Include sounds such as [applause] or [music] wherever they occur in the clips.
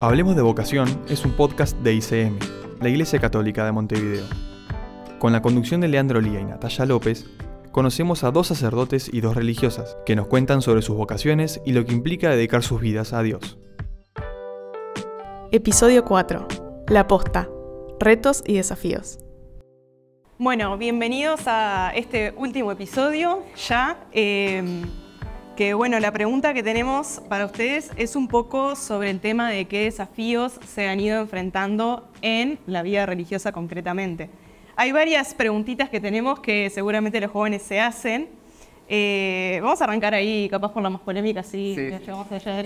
Hablemos de Vocación es un podcast de ICM, la Iglesia Católica de Montevideo. Con la conducción de Leandro Lía y Natalia López, conocemos a dos sacerdotes y dos religiosas que nos cuentan sobre sus vocaciones y lo que implica dedicar sus vidas a Dios. Episodio 4. La posta. Retos y desafíos. Bueno, bienvenidos a este último episodio ya. Eh, que bueno, la pregunta que tenemos para ustedes es un poco sobre el tema de qué desafíos se han ido enfrentando en la vida religiosa concretamente. Hay varias preguntitas que tenemos que seguramente los jóvenes se hacen. Eh, vamos a arrancar ahí, capaz por la más polémica, así sí.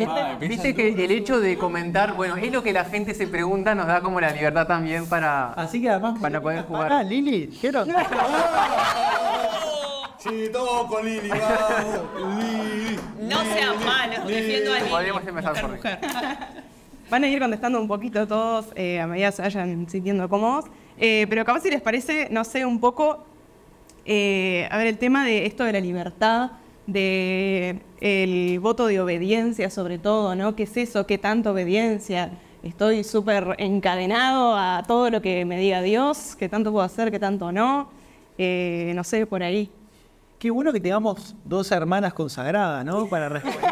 Ah, Viste que el hecho de comentar, bueno, es lo que la gente se pregunta, nos da como la libertad también para, Así que además, para poder jugar. Ah, Lili, quiero... [laughs] Sí, todo con No sean malos, defiendo a Lili. Podríamos empezar por mujer. [laughs] Van a ir contestando un poquito todos eh, a medida se vayan sintiendo cómodos. Eh, pero capaz si les parece, no sé, un poco, eh, a ver, el tema de esto de la libertad, de el voto de obediencia sobre todo, ¿no? ¿Qué es eso? ¿Qué tanta obediencia? Estoy súper encadenado a todo lo que me diga Dios, qué tanto puedo hacer, qué tanto no. no sé, por ahí. Qué bueno que tengamos dos hermanas consagradas, ¿no? Para responder.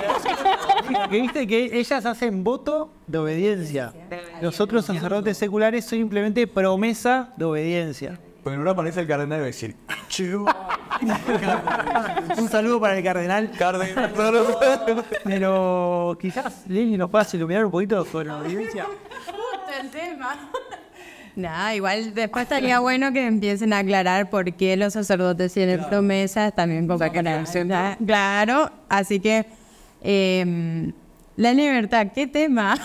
que viste que ellas hacen voto de obediencia. Nosotros, sacerdotes seculares, son simplemente promesa de obediencia. Pero en aparece el cardenal y va a decir, Un saludo para el cardenal. Cardenal. Pero quizás Lili nos pueda iluminar un poquito sobre la obediencia. Justo el tema. No, igual después estaría bueno que empiecen a aclarar por qué los sacerdotes tienen promesas también como Claro, así que em, la libertad, qué tema.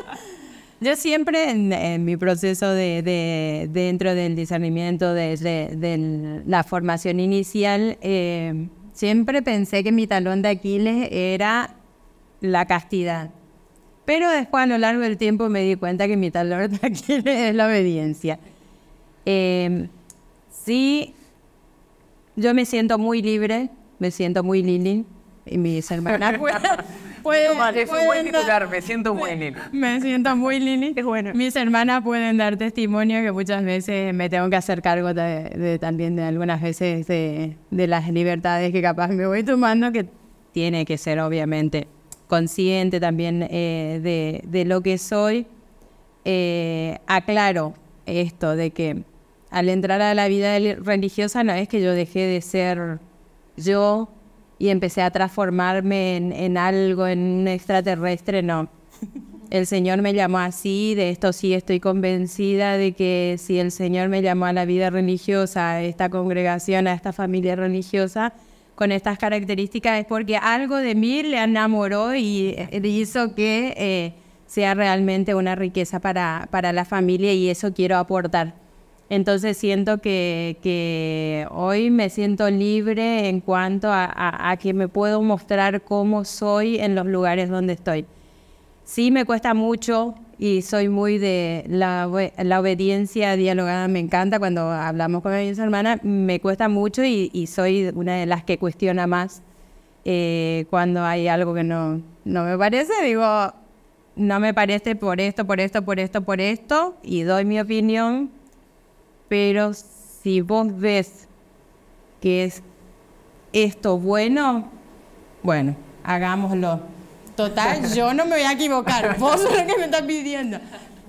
[laughs] Yo siempre en, mi proceso de, dentro del discernimiento, de, la formación inicial, em, siempre pensé que mi talón de Aquiles era la castidad. Pero después a lo largo del tiempo me di cuenta que mi aquí [laughs] es la obediencia. Em, sí, yo me siento muy libre, me siento muy Lili, y mis hermanas [laughs] pueden, me siento Lili. Me siento muy Lili. bueno. Mis hermanas pueden dar testimonio que muchas veces me tengo que hacer cargo también de algunas veces de, de las libertades que capaz me voy tomando, que tiene que ser obviamente consciente también eh, de, lo que soy, eh, aclaro esto de que al entrar a la vida religiosa no es que yo dejé de ser yo y empecé a transformarme en algo, en un extraterrestre, no. El Señor me llamó así, de esto sí estoy convencida de que si el Señor me llamó a la vida religiosa, a esta congregación, a esta familia religiosa, con estas características es porque algo de mí le enamoró y eh, hizo que eh, sea realmente una riqueza para, la familia y eso quiero aportar. Entonces siento que, hoy me siento libre en cuanto a que me puedo mostrar cómo soy en los lugares donde estoy. Sí, me cuesta mucho y soy muy de la, obediencia dialogada, me encanta cuando hablamos con mi hermana, me cuesta mucho y, soy una de las que cuestiona más eh, cuando hay algo que no me parece, digo, no me parece por esto, por esto, por esto, por esto, y doy mi opinión, pero si vos ves que es esto bueno, bueno, hagámoslo Total, [laughs] yo no me voy a equivocar, vos lo que me estás pidiendo.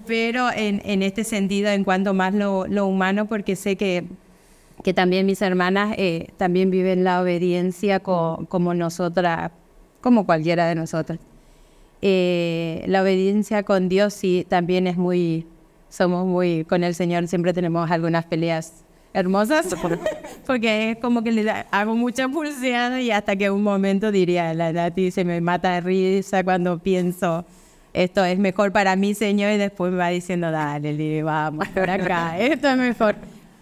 Pero en, este sentido, en cuanto más lo, humano, porque sé que que también mis hermanas eh, también viven la obediencia como nosotras, como cualquiera de nosotras. Eh, la obediencia con Dios sí también es muy, somos muy, con el Señor siempre tenemos algunas peleas hermosas, [laughs] porque es como que le hago mucha pulseada y hasta que un momento diría, la Nati se me mata de risa cuando pienso, esto es mejor para mí, señor, y después me va diciendo, dale, le vamos por acá, [laughs] esto es mejor.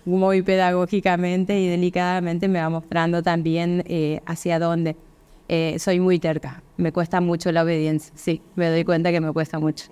Muy pedagógicamente y delicadamente me va mostrando también eh, hacia dónde. Eh, soy muy terca, me cuesta mucho la obediencia, sí, me doy cuenta que me cuesta mucho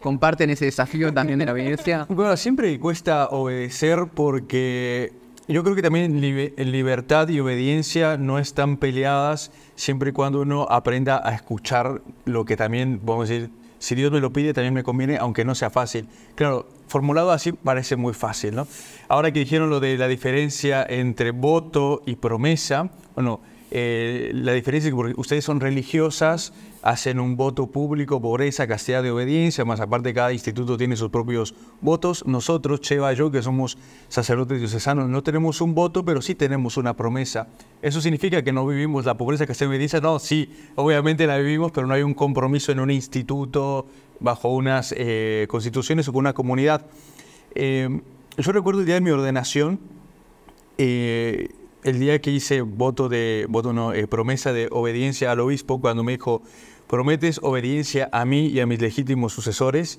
comparten ese desafío también de la obediencia? [laughs] Bueno, siempre cuesta obedecer porque yo creo que también libertad y obediencia no están peleadas siempre y cuando uno aprenda a escuchar lo que también, vamos a decir, si Dios me lo pide también me conviene, aunque no sea fácil. Claro, formulado así parece muy fácil, ¿no? Ahora que dijeron lo de la diferencia entre voto y promesa, bueno, eh, la diferencia es que ustedes son religiosas, hacen un voto público, pobreza, castidad de obediencia, más aparte cada instituto tiene sus propios votos. Nosotros, Cheva y yo, que somos sacerdotes diocesanos, no tenemos un voto, pero sí tenemos una promesa. ¿Eso significa que no vivimos la pobreza, castidad de obediencia? No, sí, obviamente la vivimos, pero no hay un compromiso en un instituto, bajo unas eh, constituciones o con una comunidad. Eh, yo recuerdo el día de mi ordenación, el día que hice voto de, eh, promesa de obediencia al obispo, cuando me dijo, prometes obediencia a mí y a mis legítimos sucesores,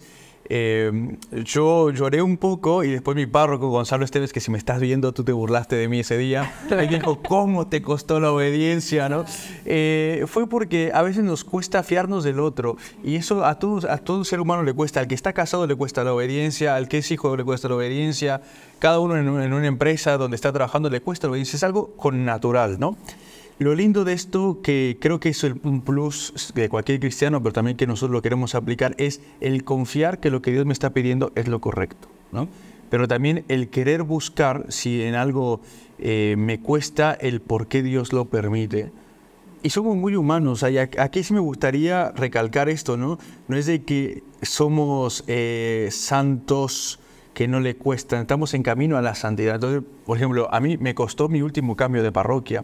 Em, yo lloré un poco y después mi párroco, Gonzalo Esteves, que si me estás viendo, tú te burlaste de mí ese día. Me [laughs] dijo, ¿cómo te costó la obediencia? ¿no? Eh, fue porque a veces nos cuesta fiarnos del otro y eso a, todos, a todo ser humano le cuesta. Al que está casado le cuesta la obediencia, al que es hijo le cuesta la obediencia, cada uno en, en una empresa donde está trabajando le cuesta la obediencia. Es algo con natural, ¿no? Lo lindo de esto, que creo que es un plus de cualquier cristiano, pero también que nosotros lo queremos aplicar, es el confiar que lo que Dios me está pidiendo es lo correcto, Pero también el querer buscar, si en algo eh, me cuesta, el por qué Dios lo permite. Y somos muy humanos, aquí sí me gustaría recalcar esto, ¿no? No es de que somos eh, santos, que no le cuestan. Estamos en camino a la santidad. por ejemplo, a mí me costó mi último cambio de parroquia.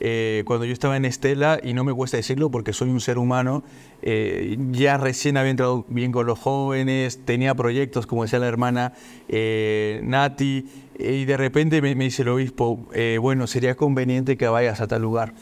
Eh, cuando yo estaba en Estela, y no me cuesta decirlo porque soy un ser humano, eh, ya recién había entrado bien con los jóvenes, tenía proyectos, como decía la hermana eh, Nati, y de repente me, me dice el obispo, bueno, sería conveniente que vayas a tal lugar.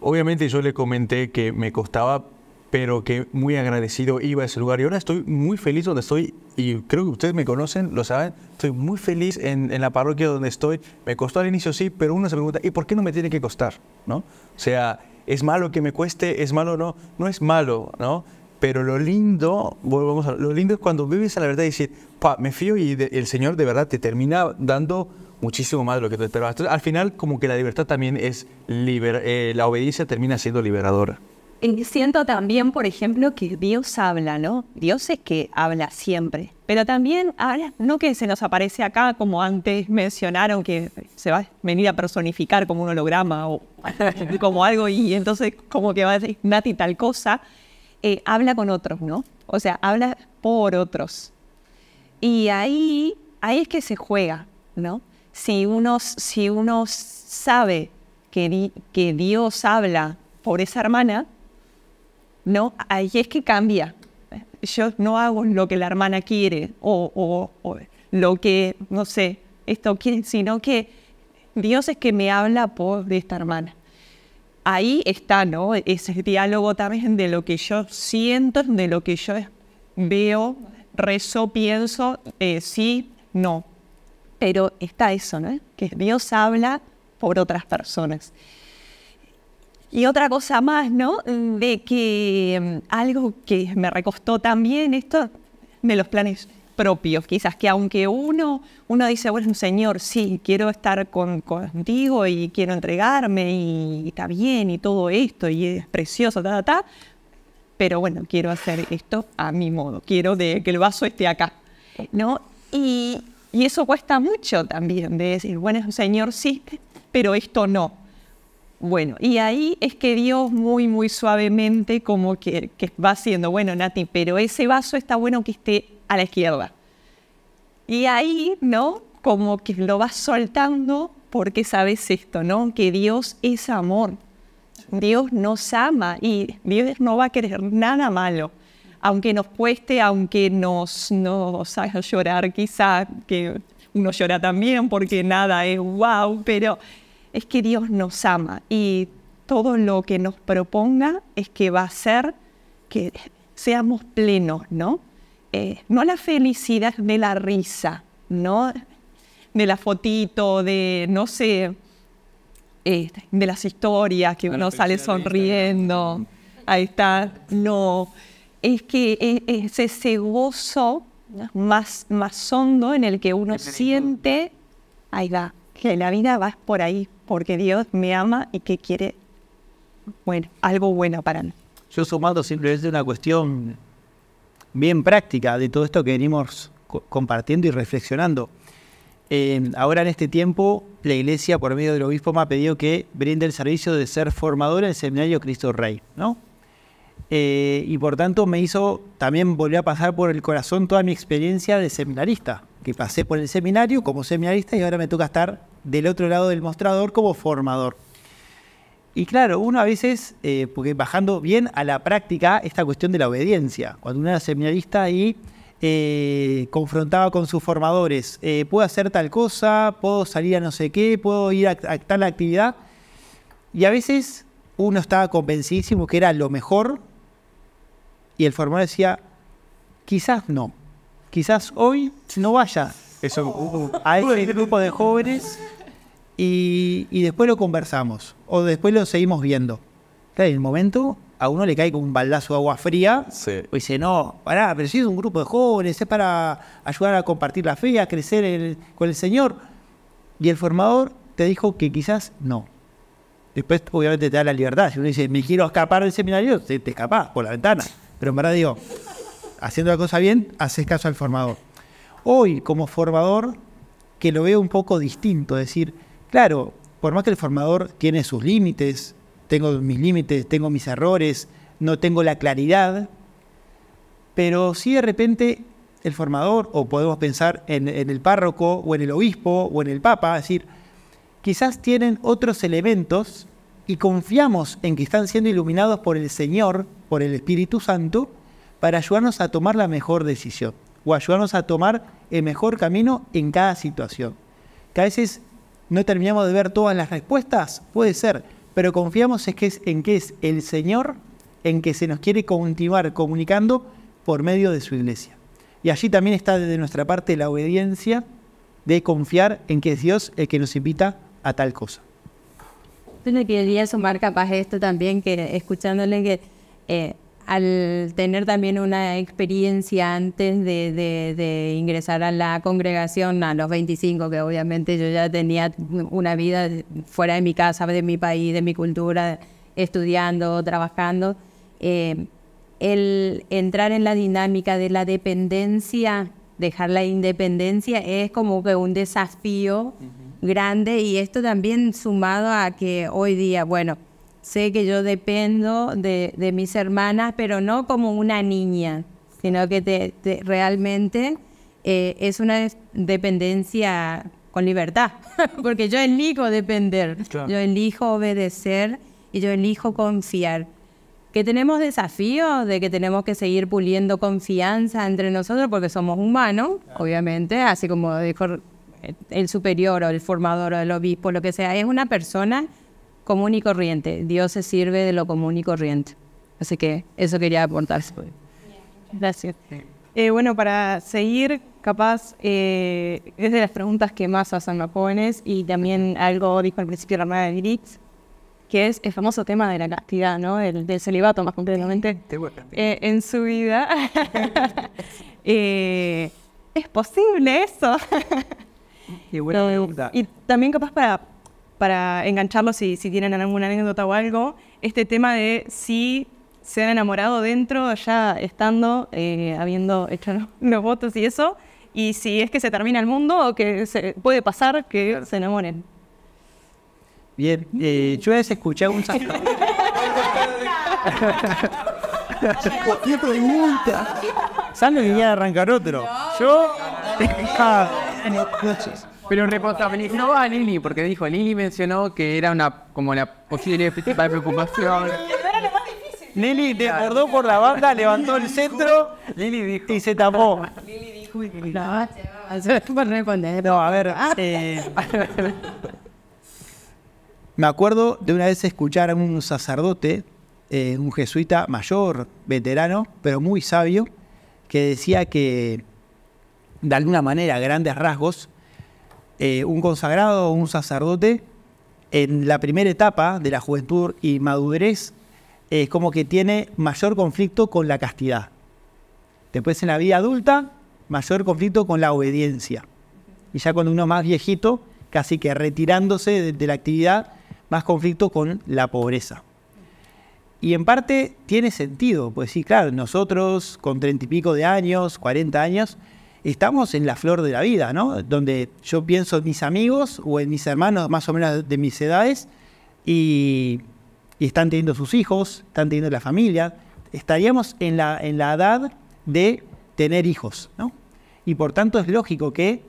Obviamente yo le comenté que me costaba pero que muy agradecido iba a ese lugar. Y ahora estoy muy feliz donde estoy, y creo que ustedes me conocen, lo saben, estoy muy feliz en, la parroquia donde estoy. Me costó al inicio, sí, pero uno se pregunta, ¿y por qué no me tiene que costar? ¿No? O sea, ¿es malo que me cueste? ¿Es malo no? No es malo, ¿no? Pero lo lindo, volvamos a lo lindo es cuando vives a la verdad y decir, me fío y el Señor de verdad te termina dando muchísimo más de lo que te esperabas. al final, como que la libertad también es eh, la obediencia termina siendo liberadora siento también, por ejemplo, que Dios habla, ¿no? Dios es que habla siempre, pero también habla, no que se nos aparece acá, como antes mencionaron, que se va a venir a personificar como un holograma o [laughs] como algo, y entonces como que va a decir Nati tal cosa, eh, habla con otros, ¿no? O sea, habla por otros. Y ahí, ahí es que se juega, ¿no? Si uno, si uno sabe que, que Dios habla por esa hermana, ¿no? Ahí es que cambia. Yo no hago lo que la hermana quiere o, lo que, no sé, esto quiere, sino que Dios es que me habla por de esta hermana. Ahí está, ¿no? Ese diálogo también de lo que yo siento, de lo que yo veo, rezo, pienso, eh, sí, no. Pero está eso, ¿no? Que Dios habla por otras personas. Y otra cosa más, ¿no? De que em, algo que me recostó también esto de los planes propios, quizás que aunque uno, uno dice, bueno, un Señor, sí, quiero estar contigo y quiero entregarme y está bien y todo esto y es precioso, ta, ta, pero bueno, quiero hacer esto a mi modo, quiero de, que el vaso esté acá, ¿no? Y, eso cuesta mucho también, de decir, bueno, un Señor, sí, pero esto no. Bueno, y ahí es que Dios muy, muy suavemente como que, va haciendo, bueno, Nati, pero ese vaso está bueno que esté a la izquierda. Y ahí, ¿no? Como que lo vas soltando porque sabes esto, ¿no? Que Dios es amor. Dios nos ama y Dios no va a querer nada malo. Aunque nos cueste, aunque nos, nos haga llorar, quizá que uno llora también porque nada es wow, pero es que Dios nos ama y todo lo que nos proponga es que va a ser que seamos plenos, ¿no? Eh, no la felicidad de la risa, ¿no? De la fotito, de, no sé, eh, de las historias que ah, uno sale sonriendo. Ahí está. No, es que es, ese gozo más, más hondo en el que uno siente, ahí va, que la vida va por ahí, porque Dios me ama y que quiere bueno, algo bueno para mí. Yo sumado simplemente una cuestión bien práctica de todo esto que venimos compartiendo y reflexionando. Eh, ahora en este tiempo, la iglesia por medio del obispo me ha pedido que brinde el servicio de ser formadora el seminario Cristo Rey, ¿no? Eh, y por tanto me hizo también volver a pasar por el corazón toda mi experiencia de seminarista, que pasé por el seminario como seminarista y ahora me toca estar del otro lado del mostrador como formador. Y claro, uno a veces, eh, porque bajando bien a la práctica, esta cuestión de la obediencia. Cuando uno era seminarista y eh, confrontaba con sus formadores, eh, puedo hacer tal cosa, puedo salir a no sé qué, puedo ir a, a tal actividad. Y a veces uno estaba convencidísimo que era lo mejor y el formador decía, quizás no, quizás hoy no vaya, eso, uh, a [laughs] grupo de jóvenes y, después lo conversamos o después lo seguimos viendo. en el momento a uno le cae con un baldazo de agua fría o dice, no, pará, pero si es un grupo de jóvenes, es para ayudar a compartir la fe, a crecer con el Señor. Y el formador te dijo que quizás no. Después, obviamente, te da la libertad. Si uno dice, me quiero escapar del seminario, te, te escapás por la ventana. Pero en verdad digo, haciendo la cosa bien, haces caso al formador. Hoy, como formador, que lo veo un poco distinto, es decir, claro, por más que el formador tiene sus límites, tengo mis límites, tengo mis errores, no tengo la claridad, pero si de repente el formador, o podemos pensar en, el párroco, o en el obispo, o en el papa, es decir, quizás tienen otros elementos y confiamos en que están siendo iluminados por el Señor, por el Espíritu Santo, para ayudarnos a tomar la mejor decisión o ayudarnos a tomar el mejor camino en cada situación. Que a veces no terminamos de ver todas las respuestas, puede ser, pero confiamos es que es, en que es el Señor en que se nos quiere continuar comunicando por medio de su iglesia. Y allí también está desde nuestra parte la obediencia de confiar en que es Dios el que nos invita a tal cosa. Yo sumar capaz esto también, que escuchándole que eh, al tener también una experiencia antes de, ingresar a la congregación a los 25, que obviamente yo ya tenía una vida fuera de mi casa, de mi país, de mi cultura, estudiando, trabajando, eh, el entrar en la dinámica de la dependencia, dejar la independencia, es como que un desafío grande y esto también sumado a que hoy día, bueno, sé que yo dependo de, mis hermanas, pero no como una niña, sino que te, realmente eh, es una dependencia con libertad, [laughs] porque yo elijo depender, yo elijo obedecer y yo elijo confiar. Que tenemos desafíos de que tenemos que seguir puliendo confianza entre nosotros porque somos humanos, obviamente, así como dijo el superior o el formador o el obispo, lo que sea, es una persona común y corriente. Dios se sirve de lo común y corriente. Así que eso quería aportar. Gracias. Eh, bueno, para seguir, capaz, eh, es de las preguntas que más hacen los jóvenes y también algo dijo al principio la hermana de Gritz, que es el famoso tema de la castidad, ¿no? El, del celibato más concretamente. Eh, en su vida. [laughs] ¿Es posible eso? y también capaz para para engancharlos si, si tienen alguna anécdota o algo, este tema de si se han enamorado dentro, ya estando, eh, habiendo hecho los, votos y eso, y si es que se termina el mundo o que se, puede pasar que se enamoren. Bien, yo eh, les escuché un ¿Qué pregunta? Sandro quería arrancar otro. en Yo. Pero responsabilizó no a Lili, porque dijo, Lili mencionó que era una como la posible principal preocupación. Lili bordó por la banda, levantó el centro y se tapó. Lili dijo no, no, a ver. Ah. Eh, me acuerdo de una vez escuchar a un sacerdote, eh, un jesuita mayor, veterano, pero muy sabio, que decía que de alguna manera, grandes rasgos, eh, un consagrado o un sacerdote, en la primera etapa de la juventud y madurez, es como que tiene mayor conflicto con la castidad. Después en la vida adulta, mayor conflicto con la obediencia. Y ya cuando uno más viejito, casi que retirándose de, la actividad, más conflicto con la pobreza. Y en parte tiene sentido, pues sí, claro, nosotros con treinta y pico de años, cuarenta años, estamos en la flor de la vida, ¿no? Donde yo pienso en mis amigos o en mis hermanos más o menos de mis edades y, están teniendo sus hijos, están teniendo la familia. Estaríamos en la, en la edad de tener hijos, ¿no? Y por tanto es lógico que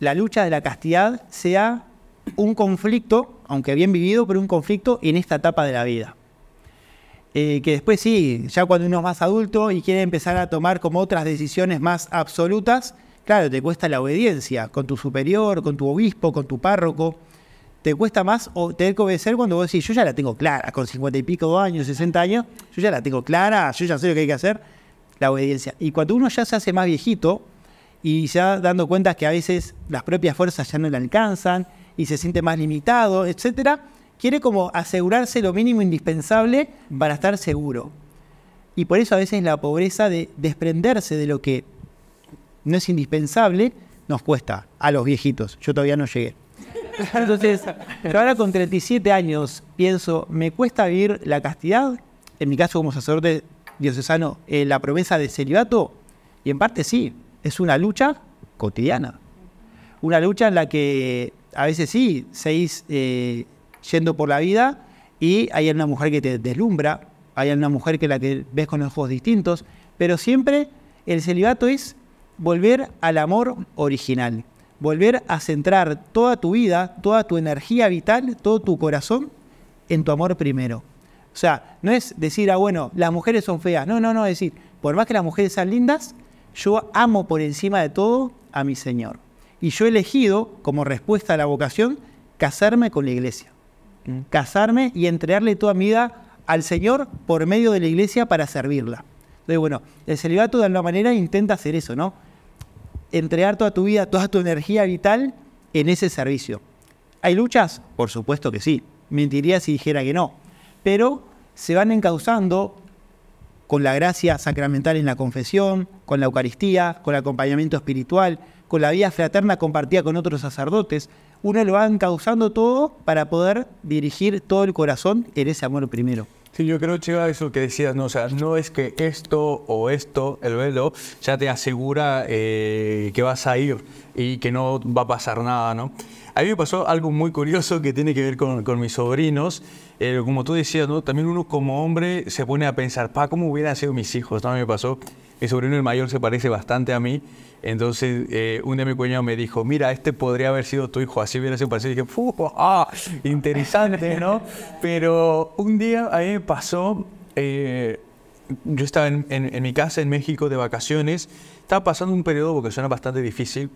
la lucha de la castidad sea un conflicto, aunque bien vivido, pero un conflicto en esta etapa de la vida. Eh, que después sí, ya cuando uno es más adulto y quiere empezar a tomar como otras decisiones más absolutas, claro, te cuesta la obediencia con tu superior, con tu obispo, con tu párroco. Te cuesta más tener que obedecer cuando vos decís, yo ya la tengo clara, con cincuenta y pico años, 60 años, yo ya la tengo clara, yo ya sé lo que hay que hacer, la obediencia. Y cuando uno ya se hace más viejito y se dando cuenta que a veces las propias fuerzas ya no le alcanzan y se siente más limitado, etcétera, quiere como asegurarse lo mínimo indispensable para estar seguro. Y por eso a veces la pobreza de desprenderse de lo que no es indispensable nos cuesta a los viejitos. Yo todavía no llegué. [laughs] Entonces, yo ahora con 37 años pienso, ¿me cuesta vivir la castidad? En mi caso como sacerdote diocesano, eh, la promesa de celibato. Y en parte sí, es una lucha cotidiana. Una lucha en la que a veces sí, seis... Eh, yendo por la vida y hay una mujer que te deslumbra, hay una mujer que la que ves con ojos distintos, pero siempre el celibato es volver al amor original, volver a centrar toda tu vida, toda tu energía vital, todo tu corazón en tu amor primero. O sea, no es decir, ah, bueno, las mujeres son feas. No, no, no, es decir, por más que las mujeres sean lindas, yo amo por encima de todo a mi Señor. Y yo he elegido, como respuesta a la vocación, casarme con la iglesia casarme y entregarle toda mi vida al Señor por medio de la iglesia para servirla. Entonces, bueno, el celibato de alguna manera intenta hacer eso, ¿no? Entregar toda tu vida, toda tu energía vital en ese servicio. ¿Hay luchas? Por supuesto que sí. Mentiría si dijera que no. Pero se van encauzando con la gracia sacramental en la confesión, con la Eucaristía, con el acompañamiento espiritual, con la vida fraterna compartida con otros sacerdotes, uno lo va encauzando todo para poder dirigir todo el corazón en ese amor primero. Sí, yo creo, Chiva, eso que decías, ¿no? sea, no es que esto o esto, el velo, ya te asegura eh, que vas a ir y que no va a pasar nada, ¿no? A mí me pasó algo muy curioso que tiene que ver con, con mis sobrinos. Eh, como tú decías, ¿no? también uno como hombre se pone a pensar, pa, ¿cómo hubieran sido mis hijos? también me pasó, mi sobrino el mayor se parece bastante a mí, entonces eh, un día mi cuñado me dijo, mira, este podría haber sido tu hijo, así hubiera sido parecido, y dije, ah, interesante, ¿no? Pero un día a mí me pasó, eh, yo estaba en, mi casa en México de vacaciones, estaba pasando un periodo suena bastante difícil,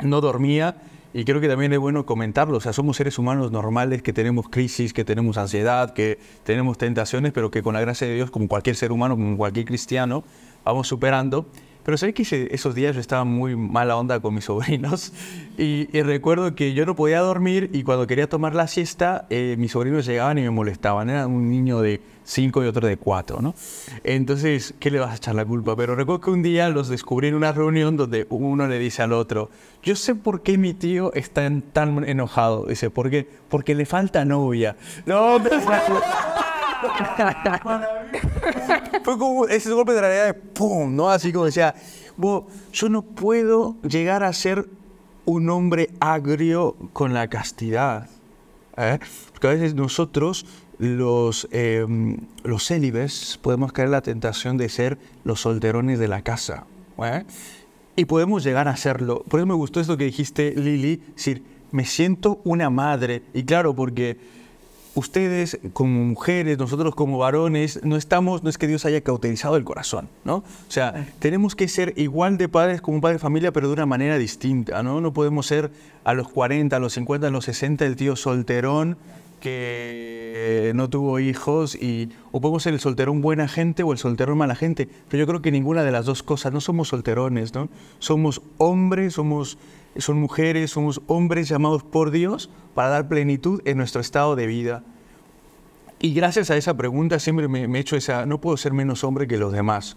no dormía, y creo que también es bueno comentarlo, o sea, somos seres humanos normales que tenemos crisis, que tenemos ansiedad, que tenemos tentaciones, pero que con la gracia de Dios, como cualquier ser humano, como cualquier cristiano, vamos superando. Pero sabéis que esos días yo estaba muy mala onda con mis [laughs] sobrinos y, recuerdo que yo no podía dormir y cuando quería tomar la siesta, eh, mis sobrinos llegaban y me molestaban. Era un niño de cinco y otro de cuatro, ¿no? Entonces, ¿qué le vas a echar la culpa? Pero recuerdo que un día los descubrí en una reunión donde uno le dice al otro, yo sé por qué mi tío está en tan enojado. Dice, ¿por qué? Porque le falta novia. No, [laughs] Fue como ese golpe de realidad de ¡pum! ¿no? Así como decía, yo no puedo llegar a ser un hombre agrio con la castidad. ¿eh? Porque a veces nosotros los, em, los célibes podemos caer en la tentación de ser los solterones de la casa. ¿eh? Y podemos llegar a serlo. Por eso me gustó esto que dijiste, Lili, decir, me siento una madre. Y claro, porque ustedes como mujeres, nosotros como varones, no estamos, no es que Dios haya cauterizado el corazón, ¿no? O sea, tenemos que ser igual de padres como un padre de familia, pero de una manera distinta, ¿no? No podemos ser a los 40, a los 50, a los 60 el tío solterón que no tuvo hijos y o podemos ser el solterón buena gente o el solterón mala gente, pero yo creo que ninguna de las dos cosas, no somos solterones, ¿no? Somos hombres, somos son mujeres, somos hombres llamados por Dios para dar plenitud en nuestro estado de vida. Y gracias a esa pregunta siempre me he hecho esa, no puedo ser menos hombre que los demás.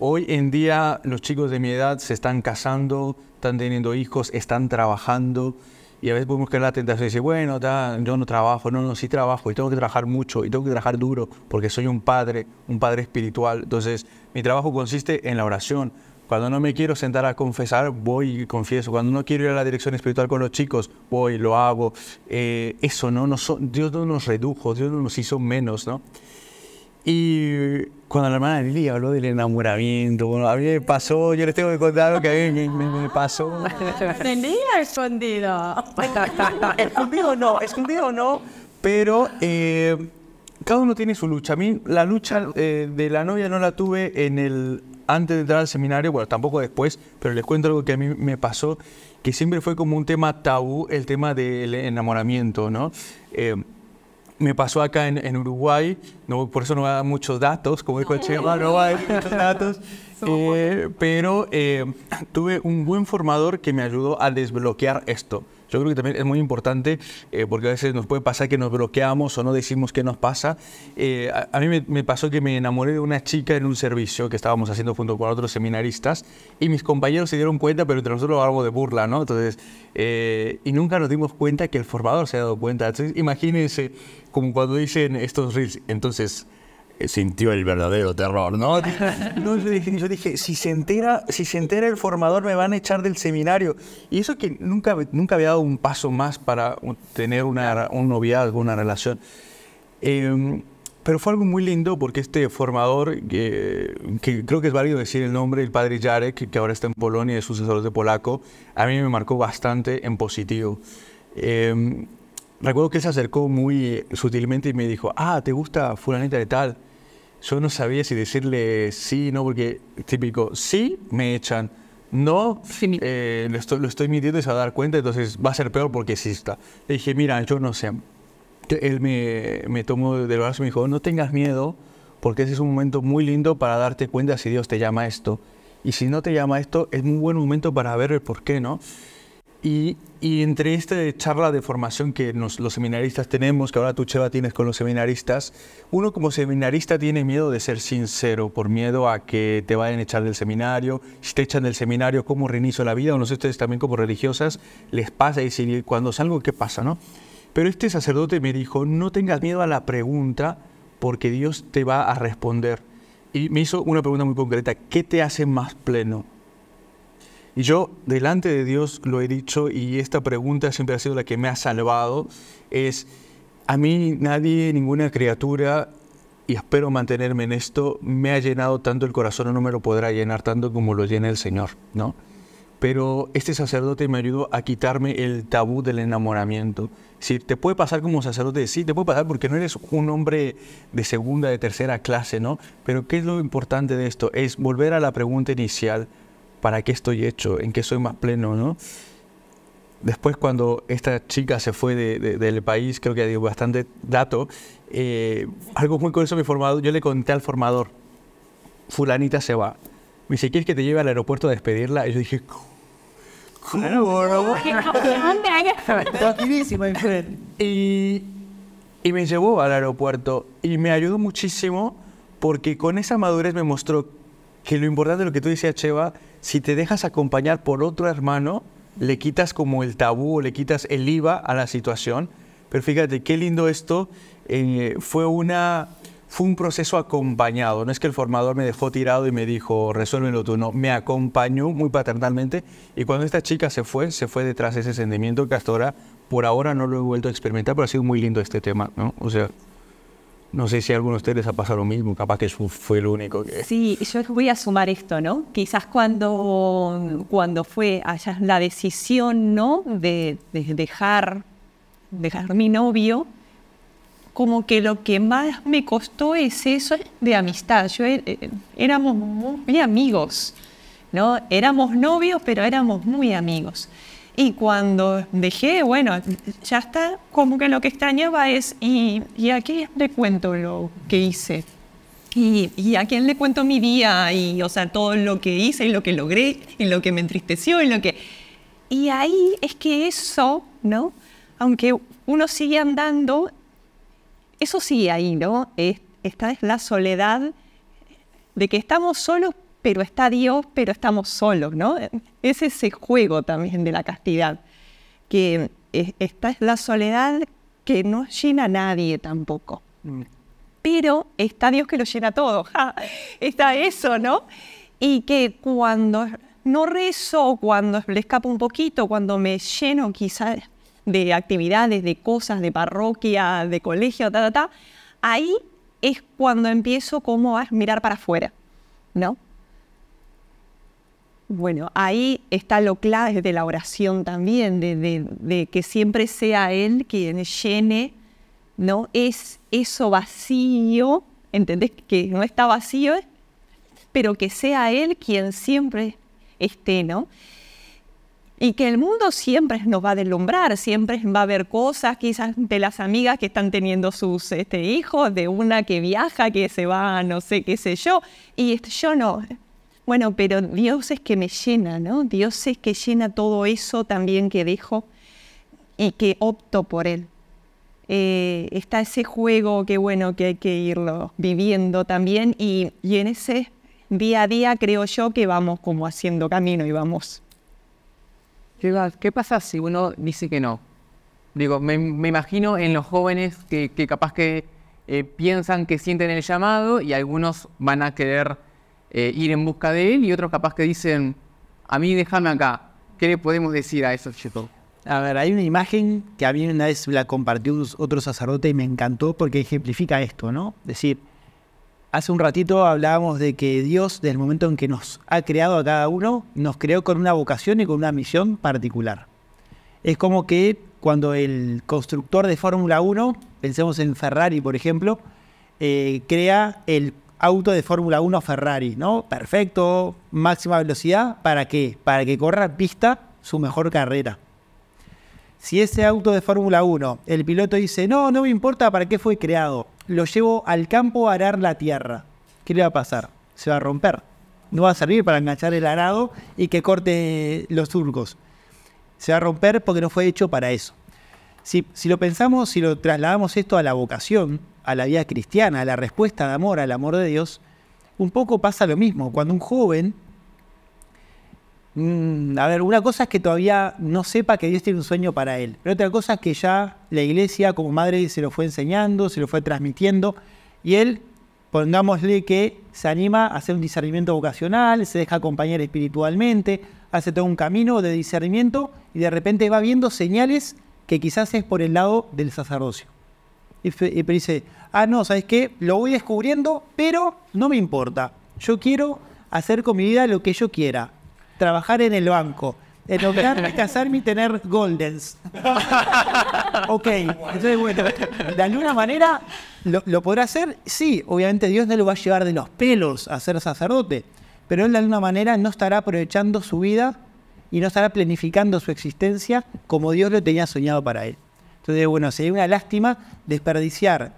Hoy en día los chicos de mi edad se están casando, están teniendo hijos, están trabajando, y a veces podemos caer la tentación de decir, bueno, yo no trabajo, no, no, sí trabajo y tengo que trabajar mucho y tengo que trabajar duro porque soy un padre, un padre espiritual. Entonces, mi trabajo consiste en la oración. Cuando no me quiero sentar a confesar, voy y confieso. Cuando no quiero ir a la dirección espiritual con los chicos, voy, lo hago. Eh, eso, ¿no? son Dios no nos redujo, Dios no nos hizo menos, ¿no? Y cuando la hermana Lili habló del enamoramiento, bueno, a mí me pasó, yo les tengo que contar lo que a mí me, me pasó. Tenía [laughs] escondido. escondido no, escondido no, pero eh, cada uno tiene su lucha. A mí la lucha eh, de la novia no la tuve en el antes de entrar al seminario, bueno, tampoco después, pero les cuento algo que a mí me pasó, que siempre fue como un tema tabú, el tema del enamoramiento, ¿no? Eh, me pasó acá en, Uruguay, no, por eso no voy a dar muchos datos, como dijo el chico, no ah, voy a muchos datos. Eh, pero eh, [clears throat] tuve un buen formador que me ayudó a desbloquear esto. Yo creo que también es muy importante eh, porque a veces nos puede pasar que nos bloqueamos o no decimos qué nos pasa. a, mí me, pasó que me enamoré de una chica en un servicio que estábamos haciendo junto con otros seminaristas y mis compañeros se dieron cuenta, pero entre nosotros algo de burla, ¿no? Entonces, y nunca nos dimos cuenta que el formador se ha dado cuenta. Entonces, imagínense como cuando dicen estos reels. Entonces, eh, sintió el verdadero terror, ¿no? [laughs] no yo, dije, dije, si se entera, si se entera el formador me van a echar del seminario. Y eso que nunca, nunca había dado un paso más para tener una, un noviazgo, una relación. Em, pero fue algo muy lindo porque este formador, que creo que es válido decir el nombre, el padre Jarek, que ahora está en Polonia y es sucesor de polaco, a mí me marcó bastante en positivo. Em, recuerdo que él se acercó muy sutilmente y me dijo, ah, ¿te gusta fulanita de tal? yo no sabía si decirle sí, no, porque típico, sí, me echan. No, eh, lo, estoy, lo estoy y se va a dar cuenta, entonces va a ser peor porque exista. Le dije, mira, yo no sé. Él me, me tomó del brazo y me dijo, no tengas miedo, porque ese es un momento muy lindo para darte cuenta si Dios te llama a esto. Y si no te llama a esto, es un buen momento para ver el por qué, ¿no? Y, entre esta charla de formación que los seminaristas tenemos, que ahora tú, Cheva, tienes con los seminaristas, uno como seminarista tiene miedo de ser sincero, por miedo a que te vayan a echar del seminario. Si te echan del seminario, ¿cómo reinicio la vida? O no sé, ustedes también como religiosas les pasa y cuando salgo, ¿qué pasa? Pero este sacerdote me dijo, no tengas miedo a la pregunta, porque Dios te va a responder. Y me hizo una pregunta muy concreta, ¿qué te hace más pleno? Y yo delante de Dios lo he dicho y esta pregunta siempre ha sido la que me ha salvado. Es, a mí nadie, ninguna criatura, y espero mantenerme en esto, me ha llenado tanto el corazón, no me lo podrá llenar tanto como lo llena el Señor, ¿no? Pero este sacerdote me ayudó a quitarme el tabú del enamoramiento. Si te puede pasar como sacerdote, sí, te puede pasar porque no eres un hombre de segunda, de tercera clase, ¿no? Pero ¿qué es lo importante de esto? Es volver a la pregunta inicial para qué estoy hecho, en qué soy más pleno, ¿no? Después cuando esta chica se fue del país, creo que dio bastante dato, eh, algo muy curioso mi formador, yo le conté al formador, fulanita se va. Me dice, ¿quieres que te lleve al aeropuerto a despedirla? Y yo dije, ¿cómo? [laughs] y, y me llevó al aeropuerto y me ayudó muchísimo porque con esa madurez me mostró que lo importante de lo que tú decías, Cheva, si te dejas acompañar por otro hermano, le quitas como el tabú, o le quitas el IVA a la situación. Pero fíjate, qué lindo esto. Eh, fue, una, fue un proceso acompañado. No es que el formador me dejó tirado y me dijo, resuélvelo tú. No, me acompañó muy paternalmente. Y cuando esta chica se fue, se fue detrás de ese sentimiento que hasta ahora, por ahora no lo he vuelto a experimentar, pero ha sido muy lindo este tema. O sea, no sé si a alguno de ustedes ha pasado lo mismo, capaz que fue el único que... Sí, yo voy a sumar esto, ¿no? Quizás cuando, cuando fue la decisión, ¿no? De, dejar, dejar mi novio, como que lo que más me costó es eso de amistad. Yo eh, eh, éramos muy amigos, ¿no? Éramos novios, pero éramos muy amigos. Y cuando dejé, bueno, ya está, como que lo que extrañaba es, y, y a quién le cuento lo que hice? Y, a quién le cuento mi día? Y, o sea, todo lo que hice y lo que logré y lo que me entristeció y lo que... Y ahí es que eso, ¿no? Aunque uno sigue andando, eso sigue ahí, ¿no? Es, esta es la soledad de que estamos solos pero está Dios, pero estamos solos, ¿no? Ese Es ese juego también de la castidad, que esta es la soledad que no llena a nadie tampoco. Mm. Pero está Dios que lo llena todo, [laughs] ¡Ja! está eso, ¿no? Y que cuando no rezo, cuando le escapo un poquito, cuando me lleno quizás de actividades, de cosas, de parroquia, de colegio, ta, ta, ta, ahí es cuando empiezo como a mirar para afuera, ¿no? Bueno, ahí está lo clave de la oración también, de, que siempre sea Él quien llene, ¿no? Es eso vacío, ¿entendés? Que no está vacío, pero que sea Él quien siempre esté, ¿no? y que el mundo siempre nos va a deslumbrar, siempre va a haber cosas, quizás de las amigas que están teniendo sus este, hijos, de una que viaja, que se va, no sé qué sé yo, y este, yo no, bueno, pero Dios es que me llena, ¿no? Dios es que llena todo eso también que dejo y que opto por Él. Eh, está ese juego que bueno que hay que irlo viviendo también y, en ese día a día creo yo que vamos como haciendo camino y vamos. ¿Qué pasa si uno dice que no? Digo, me, imagino en los jóvenes que, capaz que eh, piensan que sienten el llamado y algunos van a querer eh, ir en busca de él y otros capaz que dicen, a mí déjame acá, ¿qué le podemos decir a esos chicos? A ver, hay una imagen que a mí una vez la compartió otro sacerdote y me encantó porque ejemplifica esto, ¿no? Es decir, hace un ratito hablábamos de que Dios, desde el momento en que nos ha creado a cada uno, nos creó con una vocación y con una misión particular. Es como que cuando el constructor de Fórmula 1, pensemos en Ferrari, por ejemplo, eh, crea el auto de Fórmula 1 Ferrari, ¿no? Perfecto, máxima velocidad, ¿para qué? Para que corra pista su mejor carrera. Si ese auto de Fórmula 1, el piloto dice, no, no me importa para qué fue creado, lo llevo al campo a arar la tierra, ¿qué le va a pasar? Se va a romper. No va a servir para enganchar el arado y que corte los surcos. Se va a romper porque no fue hecho para eso. Si, si lo pensamos, si lo trasladamos esto a la vocación, a la vida cristiana, a la respuesta de amor, al amor de Dios, un poco pasa lo mismo. Cuando un joven, mm, a ver, una cosa es que todavía no sepa que Dios tiene un sueño para él, pero otra cosa es que ya la iglesia como madre se lo fue enseñando, se lo fue transmitiendo, y él, pongámosle que se anima a hacer un discernimiento vocacional, se deja acompañar espiritualmente, hace todo un camino de discernimiento y de repente va viendo señales que quizás es por el lado del sacerdocio. Y, dice, ah, no, ¿sabes qué? Lo voy descubriendo, pero no me importa. Yo quiero hacer con mi vida lo que yo quiera. Trabajar en el banco, enojarme, [laughs] casarme y tener goldens. [laughs] ok, entonces bueno, de alguna manera lo, lo, podrá hacer. Sí, obviamente Dios no lo va a llevar de los pelos a ser sacerdote, pero él de alguna manera no estará aprovechando su vida y no estará planificando su existencia como Dios lo tenía soñado para él. Entonces, bueno, sería una lástima desperdiciar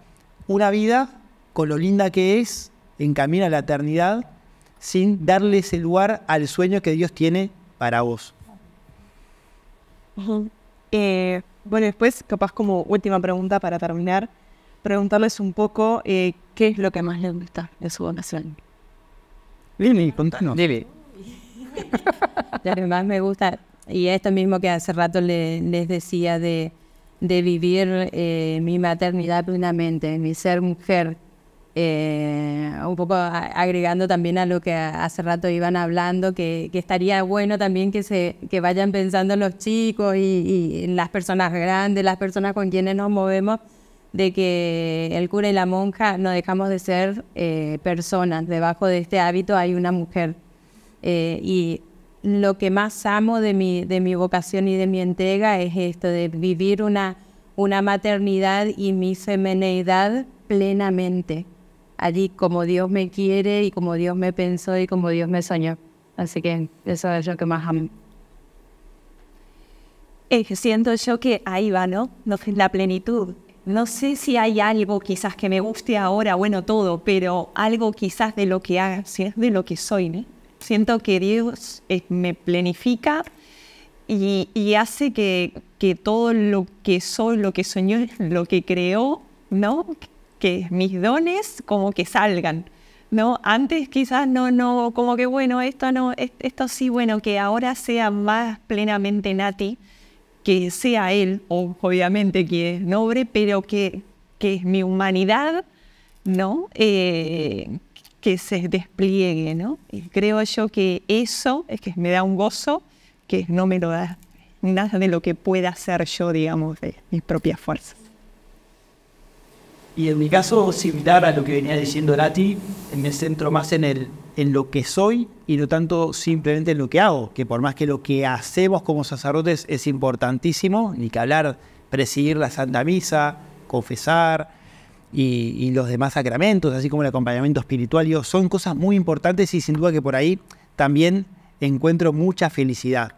una vida con lo linda que es, en camino a la eternidad, sin darle ese lugar al sueño que Dios tiene para vos. Eh, bueno, después, capaz como última pregunta para terminar, preguntarles un poco eh, qué es lo que más les gusta de su vocación. Lili, contanos. Lili. [laughs] lo que más me gusta, y esto mismo que hace rato les decía de de vivir eh, mi maternidad plenamente, mi ser mujer. Eh, un poco agregando también a lo que hace rato iban hablando, que, estaría bueno también que, se, vayan pensando los chicos y, las personas grandes, las personas con quienes nos movemos, de que el cura y la monja no dejamos de ser eh, personas. Debajo de este hábito hay una mujer. y lo que más amo de mi, de mi vocación y de mi entrega es esto, de vivir una, una maternidad y mi semeneidad plenamente, allí como Dios me quiere y como Dios me pensó y como Dios me soñó. Así que eso es lo que más amo. Eh, siento yo que ahí va, ¿no? ¿no? La plenitud. No sé si hay algo quizás que me guste ahora, bueno, todo, pero algo quizás de lo que haga, ¿sí? de lo que soy, ¿no? siento que Dios eh, me planifica y, hace que, todo lo que soy, lo que soñó, lo que creó, ¿no? que mis dones como que salgan. ¿no? Antes quizás no, no, como que bueno, esto no, esto sí, bueno, que ahora sea más plenamente Nati, que sea él, o obviamente que es noble, pero que, que es mi humanidad, ¿no? Eh, que se despliegue, ¿no? creo yo que eso es que me da un gozo que no me lo da nada de lo que pueda hacer yo, digamos, de mis propias fuerzas. Y en mi caso, similar a lo que venía diciendo Nati, me centro más en, el, en lo que soy y no tanto simplemente en lo que hago, que por más que lo que hacemos como sacerdotes es importantísimo, ni que hablar, presidir la Santa Misa, confesar, y, los demás sacramentos, así como el acompañamiento espiritual, yo son cosas muy importantes y sin duda que por ahí también encuentro mucha felicidad.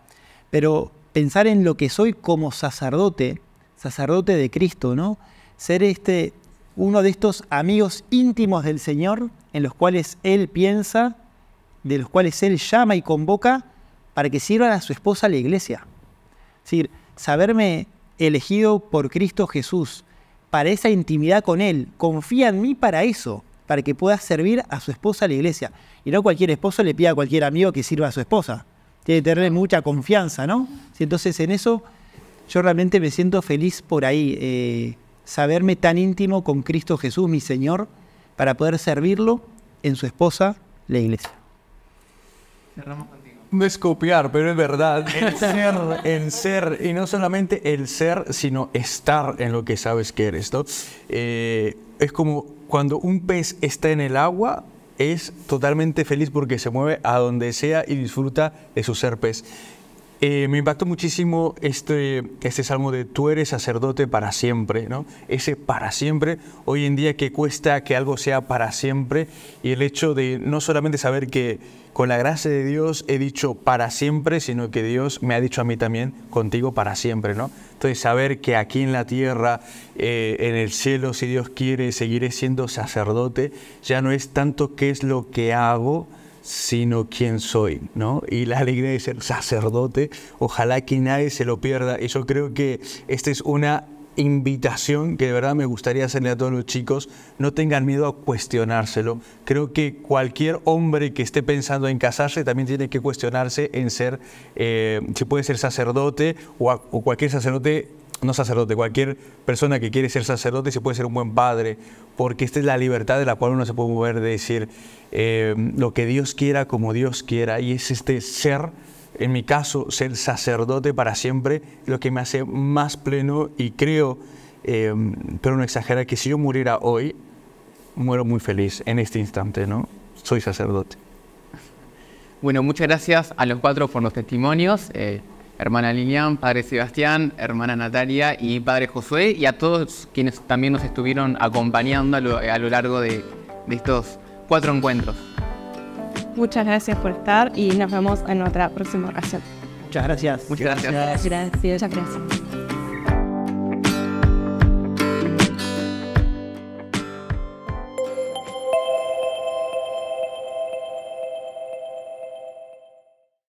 Pero pensar en lo que soy como sacerdote, sacerdote de Cristo, ¿no? Ser este uno de estos amigos íntimos del Señor en los cuales él piensa, de los cuales él llama y convoca para que sirvan a su esposa la iglesia. Es decir, saberme elegido por Cristo Jesús, para esa intimidad con Él. Confía en mí para eso, para que pueda servir a su esposa la iglesia. Y no cualquier esposo le pida a cualquier amigo que sirva a su esposa. Tiene que tenerle mucha confianza, ¿no? Entonces en eso yo realmente me siento feliz por ahí, eh, saberme tan íntimo con Cristo Jesús, mi Señor, para poder servirlo en su esposa, la iglesia. Cerramos no es copiar, pero es verdad. [laughs] El ser, el ser, y no solamente el ser, sino estar en lo que sabes que eres. ¿no? Eh, es como cuando un pez está en el agua, es totalmente feliz porque se mueve a donde sea y disfruta de su ser pez. Eh, me impactó muchísimo este, este, salmo de tú eres sacerdote para siempre, ¿no? Ese para siempre, hoy en día que cuesta que algo sea para siempre y el hecho de no solamente saber que con la gracia de Dios he dicho para siempre, sino que Dios me ha dicho a mí también contigo para siempre, ¿no? Entonces saber que aquí en la tierra, eh, en el cielo, si Dios quiere, seguiré siendo sacerdote, ya no es tanto qué es lo que hago, sino quién soy, ¿no? Y la alegría de ser sacerdote, ojalá que nadie se lo pierda. Y yo creo que esta es una invitación que de verdad me gustaría hacerle a todos los chicos, no tengan miedo a cuestionárselo. Creo que cualquier hombre que esté pensando en casarse también tiene que cuestionarse en ser, eh, si puede ser sacerdote o cualquier sacerdote no sacerdote, cualquier persona que quiere ser sacerdote se puede ser un buen padre, porque esta es la libertad de la cual uno se puede mover de decir eh, lo que Dios quiera, como Dios quiera, y es este ser, en mi caso, ser sacerdote para siempre, lo que me hace más pleno y creo, eh, pero no exagera, que si yo muriera hoy, muero muy feliz en este instante, ¿no? Soy sacerdote. Bueno, muchas gracias a los cuatro por los testimonios. Eh, hermana Lilian, padre Sebastián, hermana Natalia y padre Josué, y a todos quienes también nos estuvieron acompañando a lo, largo de, estos cuatro encuentros. Muchas gracias por estar y nos vemos en otra próxima ocasión. Muchas gracias. Muchas gracias. gracias. Muchas gracias.